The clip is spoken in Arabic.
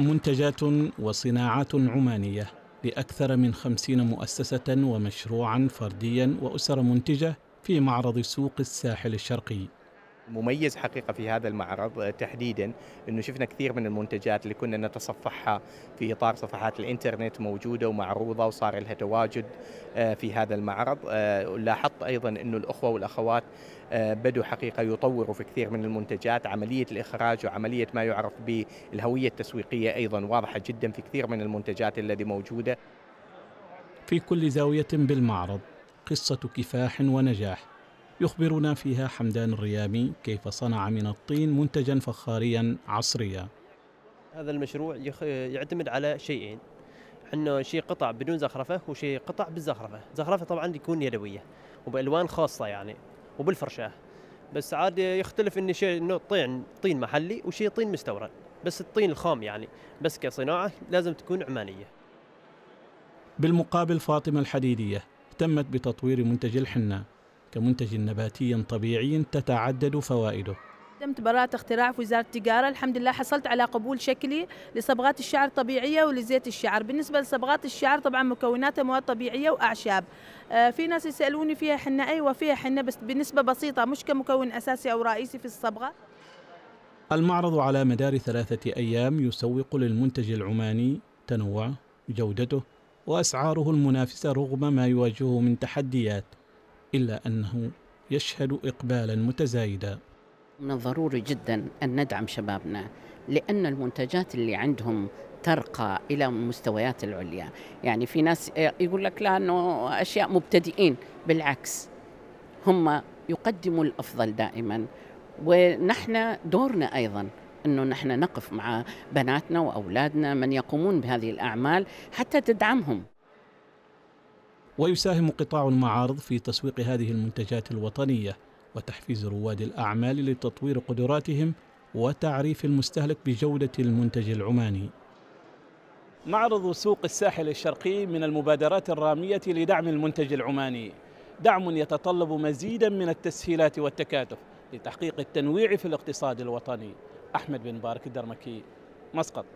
منتجات وصناعات عمانية لأكثر من خمسين مؤسسة ومشروعا فرديا وأسر منتجة في معرض سوق الساحل الشرقي مميز حقيقه في هذا المعرض آه، تحديدا انه شفنا كثير من المنتجات اللي كنا نتصفحها في اطار صفحات الانترنت موجوده ومعروضه وصار لها تواجد آه، في هذا المعرض آه، لاحظت ايضا انه الاخوه والاخوات بدوا حقيقه يطوروا في كثير من المنتجات عمليه الاخراج وعمليه ما يعرف بالهويه التسويقيه ايضا واضحه جدا في كثير من المنتجات الذي موجوده في كل زاويه بالمعرض قصه كفاح ونجاح يخبرنا فيها حمدان الريامي كيف صنع من الطين منتجا فخاريا عصريا هذا المشروع يعتمد على شيئين انه شيء قطع بدون زخرفه وشيء قطع بالزخرفه، زخرفه طبعا تكون يدويه وبالوان خاصه يعني وبالفرشاه. بس عاد يختلف ان شيء انه طين طين محلي وشيء طين مستورد، بس الطين الخام يعني بس كصناعه لازم تكون عمانيه. بالمقابل فاطمه الحديديه اهتمت بتطوير منتج الحنه كمنتج نباتي طبيعي تتعدد فوائده قدمت براءة اختراع في وزارة التجارة الحمد لله حصلت على قبول شكلي لصبغات الشعر الطبيعية ولزيت الشعر بالنسبة لصبغات الشعر طبعا مكوناتها مواد طبيعية وأعشاب آه، في ناس يسألوني فيها حنة أيوة فيها حنة بس بنسبة بسيطة مش كمكون أساسي أو رئيسي في الصبغة المعرض على مدار ثلاثة أيام يسوق للمنتج العماني تنوعه جودته وأسعاره المنافسة رغم ما يواجهه من تحديات إلا أنه يشهد إقبالا متزايدا من الضروري جدا أن ندعم شبابنا لأن المنتجات اللي عندهم ترقى إلى مستويات العليا يعني في ناس يقول لك لا أنه أشياء مبتدئين بالعكس هم يقدموا الأفضل دائما ونحن دورنا أيضا انه نحن نقف مع بناتنا واولادنا من يقومون بهذه الاعمال حتى تدعمهم ويساهم قطاع المعارض في تسويق هذه المنتجات الوطنية وتحفيز رواد الأعمال لتطوير قدراتهم وتعريف المستهلك بجودة المنتج العماني معرض سوق الساحل الشرقي من المبادرات الرامية لدعم المنتج العماني دعم يتطلب مزيدا من التسهيلات والتكاتف لتحقيق التنويع في الاقتصاد الوطني أحمد بن بارك الدرمكي مسقط